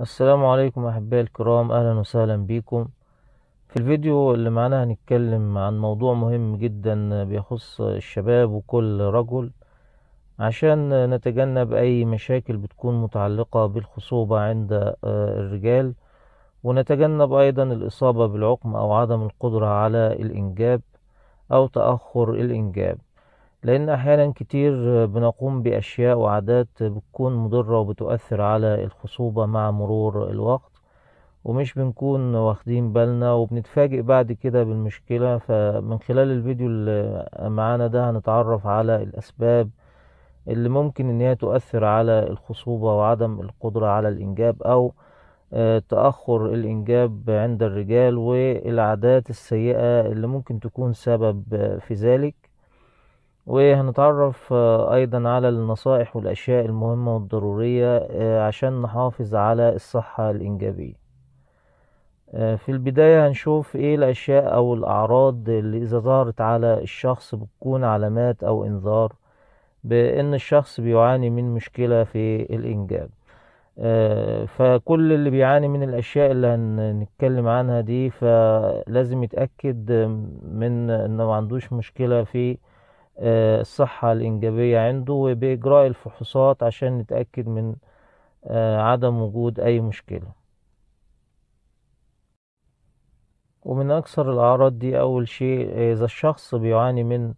السلام عليكم احبائي الكرام اهلا وسهلا بيكم في الفيديو اللي معانا هنتكلم عن موضوع مهم جدا بيخص الشباب وكل رجل عشان نتجنب اي مشاكل بتكون متعلقة بالخصوبة عند آه، الرجال ونتجنب ايضا الاصابة بالعقم او عدم القدرة على الانجاب او تأخر الانجاب لأن أحيانا كتير بنقوم بأشياء وعادات بتكون مضرة وبتؤثر على الخصوبة مع مرور الوقت ومش بنكون واخدين بالنا وبنتفاجئ بعد كده بالمشكلة فمن خلال الفيديو اللي معانا ده هنتعرف على الأسباب اللي ممكن إن هي تؤثر على الخصوبة وعدم القدرة على الإنجاب أو آه، تأخر الإنجاب عند الرجال والعادات السيئة اللي ممكن تكون سبب في ذلك وهنتعرف آه، أيضا على النصائح والأشياء المهمة والضرورية آه، عشان نحافظ على الصحة الإنجابية آه، في البداية هنشوف ايه الأشياء أو الأعراض اللي إذا ظهرت على الشخص بتكون علامات أو إنذار بأن الشخص بيعاني من مشكلة في الإنجاب فكل اللي بيعاني من الأشياء اللي هنتكلم عنها دي فلازم يتأكد من أنه ما عندوش مشكلة في آه، الصحة الإنجابية عنده وبإجراء الفحوصات عشان نتأكد من آه، عدم وجود أي مشكلة ومن أكثر الأعراض دي أول شيء آه، إذا الشخص بيعاني من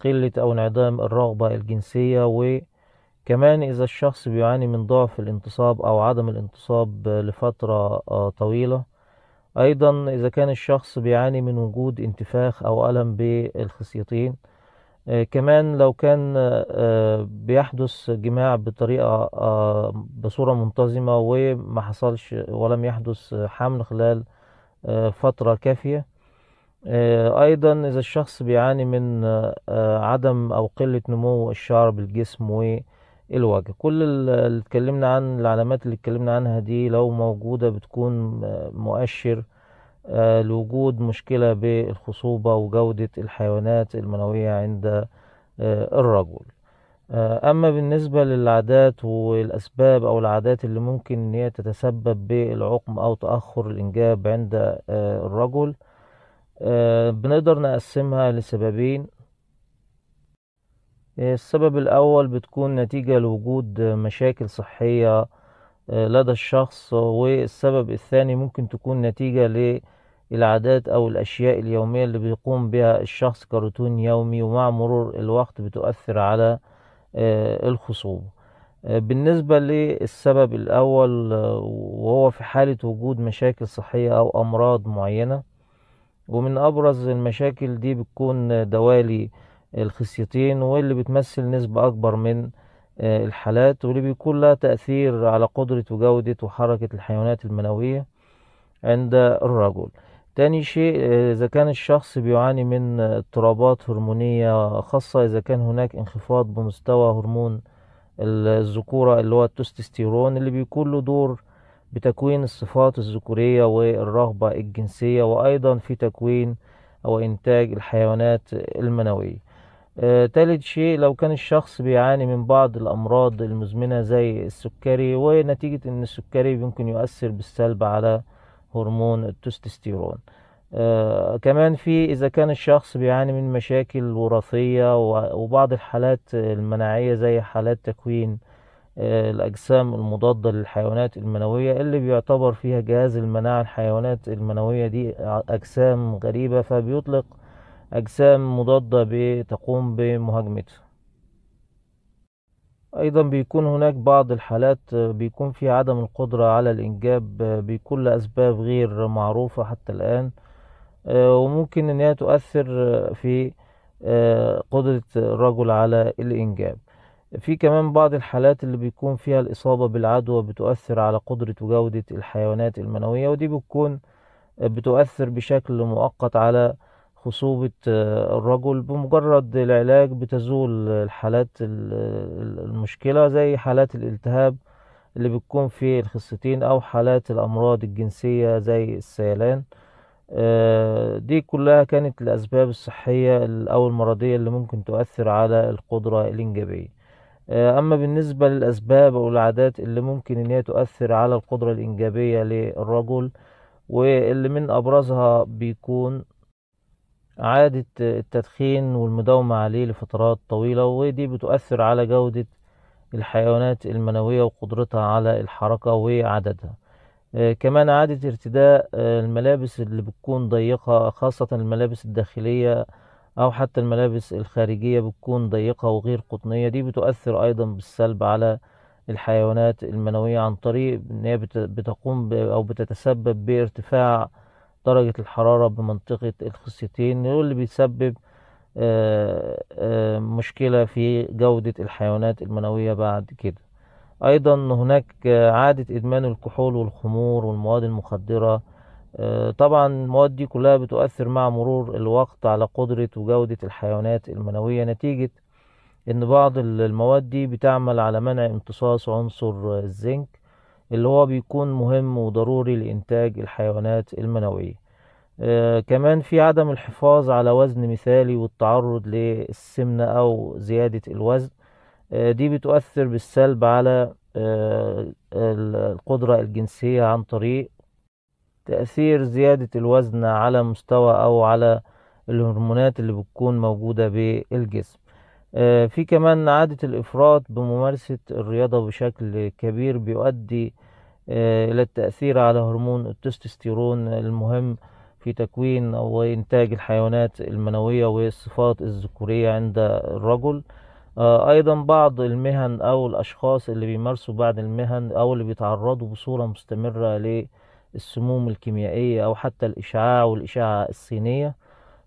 قلة أو انعدام الرغبة الجنسية وكمان إذا الشخص بيعاني من ضعف الانتصاب أو عدم الانتصاب لفترة طويلة أيضا إذا كان الشخص بيعاني من وجود انتفاخ أو ألم بالخصيتين آه، كمان لو كان آه، آه، بيحدث جماع بطريقة بصورة منتظمة وما حصلش ولم يحدث حمل خلال فترة كافية أيضا إذا الشخص بيعاني من عدم أو قلة نمو الشعر بالجسم والوجه كل اللي اتكلمنا عن العلامات اللي اتكلمنا عنها دي لو موجودة بتكون مؤشر آه، لوجود مشكلة بالخصوبة وجودة الحيوانات المنوية عند آه، الرجل آه، أما بالنسبة للعادات والأسباب أو العادات اللي ممكن إن هي تتسبب بالعقم أو تأخر الإنجاب عند الرجل بنقدر نقسمها لسببين السبب الأول بتكون نتيجة لوجود مشاكل صحية لدى الشخص والسبب الثاني ممكن تكون نتيجة ل العادات أو الأشياء اليومية اللي بيقوم بها الشخص كروتين يومي ومع مرور الوقت بتؤثر على آه، الخصوبة آه، بالنسبة للسبب الأول آه، وهو في حالة وجود مشاكل صحية أو أمراض معينة ومن أبرز المشاكل دي بتكون دوالي الخصيتين واللي بتمثل نسبة أكبر من الحالات واللي بيكون لها تأثير على قدرة وجودة وحركة الحيوانات المنوية عند الرجل تاني شيء آه، إذا كان الشخص بيعاني من اضطرابات هرمونية خاصة إذا كان هناك انخفاض بمستوى هرمون الذكورة اللي هو التستستيرون اللي بيكون له دور بتكوين الصفات الذكورية والرغبة الجنسية وأيضا في تكوين أو إنتاج الحيوانات المنوية آه، تالت شيء لو كان الشخص بيعاني من بعض الأمراض المزمنة زي السكري ونتيجة أن السكري ممكن يؤثر بالسلب على هرمون التستوستيرون آه كمان في إذا كان الشخص بيعاني من مشاكل وراثية وبعض الحالات المناعية زي حالات تكوين آه الأجسام المضادة للحيوانات المنوية اللي بيعتبر فيها جهاز المناعة الحيوانات المنوية دي أجسام غريبة فبيطلق أجسام مضادة بتقوم بمهاجمته أيضا بيكون هناك بعض الحالات بيكون في عدم القدرة على الإنجاب بيكون لأسباب غير معروفة حتى الآن وممكن إنها تؤثر في قدرة الرجل على الإنجاب في كمان بعض الحالات اللي بيكون فيها الإصابة بالعدوى بتؤثر على قدرة وجودة الحيوانات المنوية ودي بتكون بتؤثر بشكل مؤقت على خصوبة آه، الرجل بمجرد العلاج بتزول الحالات المشكلة زي حالات الالتهاب اللي بتكون في الخصتين أو حالات الأمراض الجنسية زي السيلان آه، دي كلها كانت الأسباب الصحية أو المرضية اللي ممكن تؤثر على القدرة الإنجابية آه، أما بالنسبة للأسباب أو العادات اللي ممكن إن هي تؤثر على القدرة الإنجابية للرجل واللي من أبرزها بيكون إعادة التدخين والمداومة عليه لفترات طويلة ودي بتؤثر على جودة الحيوانات المنوية وقدرتها على الحركة وعددها آه، كمان إعادة ارتداء آه، الملابس اللي بتكون ضيقة خاصة الملابس الداخلية أو حتى الملابس الخارجية بتكون ضيقة وغير قطنية دي بتؤثر أيضا بالسلب على الحيوانات المنوية عن طريق إن هي بتقوم أو بتتسبب بارتفاع درجة الحرارة بمنطقة الخصيتين هو اللي بيسبب آه، آه، مشكلة في جودة الحيوانات المنوية بعد كده أيضا هناك عادة إدمان الكحول والخمور والمواد المخدرة آه، طبعا المواد دي كلها بتؤثر مع مرور الوقت على قدرة وجودة الحيوانات المنوية نتيجة إن بعض المواد دي بتعمل على منع امتصاص عنصر الزنك اللي هو بيكون مهم وضروري لإنتاج الحيوانات المنوية آه كمان في عدم الحفاظ على وزن مثالي والتعرض للسمنة أو زيادة الوزن آه دي بتؤثر بالسلب على آه القدرة الجنسية عن طريق تأثير زيادة الوزن على مستوى أو على الهرمونات اللي بتكون موجودة بالجسم آه، في كمان عادة الإفراط بممارسة الرياضة بشكل كبير بيؤدي آه، إلى التأثير على هرمون التستوستيرون المهم في تكوين وإنتاج الحيوانات المنوية والصفات الذكورية عند الرجل آه، أيضا بعض المهن أو الأشخاص اللي بيمارسوا بعض المهن أو اللي بيتعرضوا بصورة مستمرة للسموم الكيميائية أو حتى الإشعاع والإشعة الصينية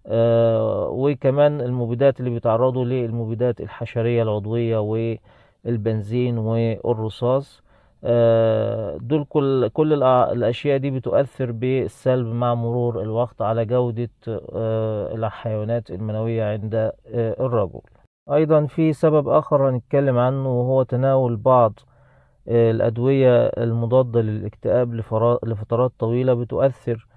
آه، وكمان المبيدات اللي بيتعرضوا للمبيدات الحشرية العضوية والبنزين والرصاص آه، دول كل كل الأشياء دي بتؤثر بالسلب مع مرور الوقت على جودة آه، الحيوانات المنوية عند الرجل أيضا في سبب آخر هنتكلم عنه وهو تناول بعض الأدوية المضادة للاكتئاب لفترات طويلة بتؤثر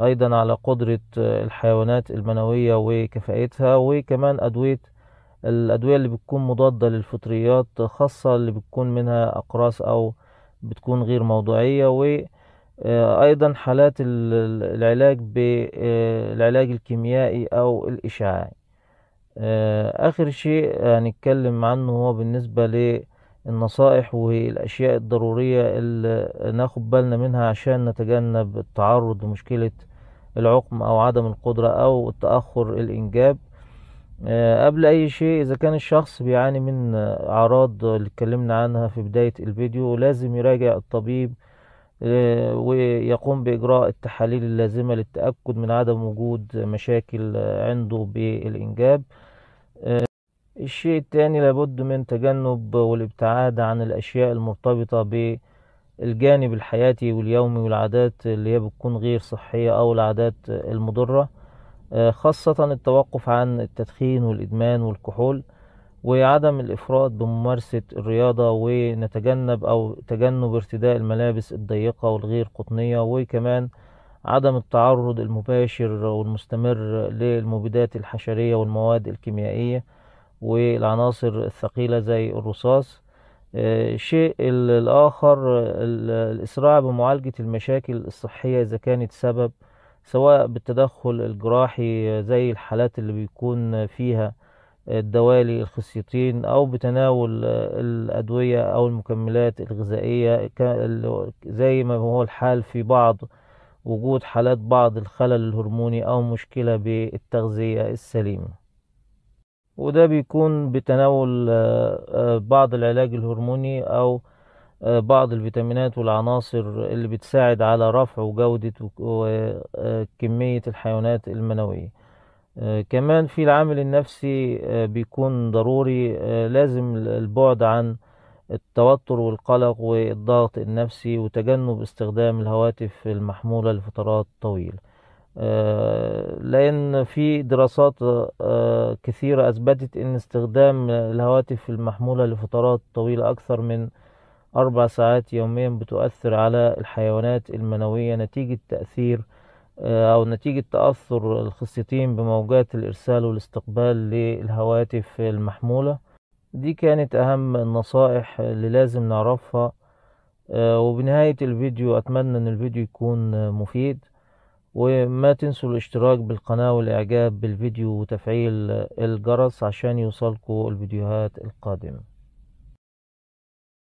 أيضا على قدرة آه، الحيوانات المنوية وكفاءتها وكمان أدوية الأدوية اللي بتكون مضادة للفطريات خاصة اللي بتكون منها أقراص أو بتكون غير موضوعية وأيضا آه، حالات العلاج بالعلاج آه، الكيميائي أو الإشعاعي آخر شيء هنتكلم عنه هو بالنسبة النصائح والأشياء الضرورية اللي ناخد بالنا منها عشان نتجنب التعرض لمشكلة العقم أو عدم القدرة أو تأخر الإنجاب آه، قبل أي شيء إذا كان الشخص بيعاني من أعراض اللي اتكلمنا عنها في بداية الفيديو لازم يراجع الطبيب آه، ويقوم بإجراء التحاليل اللازمة للتأكد من عدم وجود مشاكل عنده بالإنجاب آه، الشيء الثاني لابد من تجنب والابتعاد عن الأشياء المرتبطة بالجانب الحياتي واليومي والعادات اللي هي بتكون غير صحية أو العادات المضرة آه، خاصة التوقف عن التدخين والإدمان والكحول وعدم الإفراط بممارسة الرياضة ونتجنب أو تجنب ارتداء الملابس الضيقة والغير قطنية وكمان عدم التعرض المباشر والمستمر للمبيدات الحشرية والمواد الكيميائية والعناصر الثقيلة زي الرصاص آه، الشيء الآخر الإسراع بمعالجة المشاكل الصحية إذا كانت سبب سواء بالتدخل الجراحي زي الحالات اللي بيكون فيها الدوالي الخصيتين أو بتناول الأدوية أو المكملات الغذائية زي ما هو الحال في بعض وجود حالات بعض الخلل الهرموني أو مشكلة بالتغذية السليمة وده بيكون بتناول آه، آه، بعض العلاج الهرموني أو آه، بعض الفيتامينات والعناصر اللي بتساعد على رفع وجودة وكمية الحيوانات المنوية كمان في العامل النفسي بيكون ضروري لازم البعد عن التوتر والقلق والضغط النفسي وتجنب استخدام الهواتف المحمولة لفترات طويلة لأن في دراسات آه، كثيرة أثبتت أن استخدام الهواتف المحمولة لفترات طويلة أكثر من أربع ساعات يوميا بتؤثر على الحيوانات المنوية نتيجة تأثير آه، أو نتيجة تأثر الخصيتين بموجات الإرسال والاستقبال للهواتف المحمولة دي كانت أهم النصائح اللي لازم نعرفها آه، وبنهاية الفيديو أتمنى أن الفيديو يكون مفيد وما تنسوا الاشتراك بالقناة والاعجاب بالفيديو وتفعيل الجرس عشان يوصلكوا الفيديوهات القادمة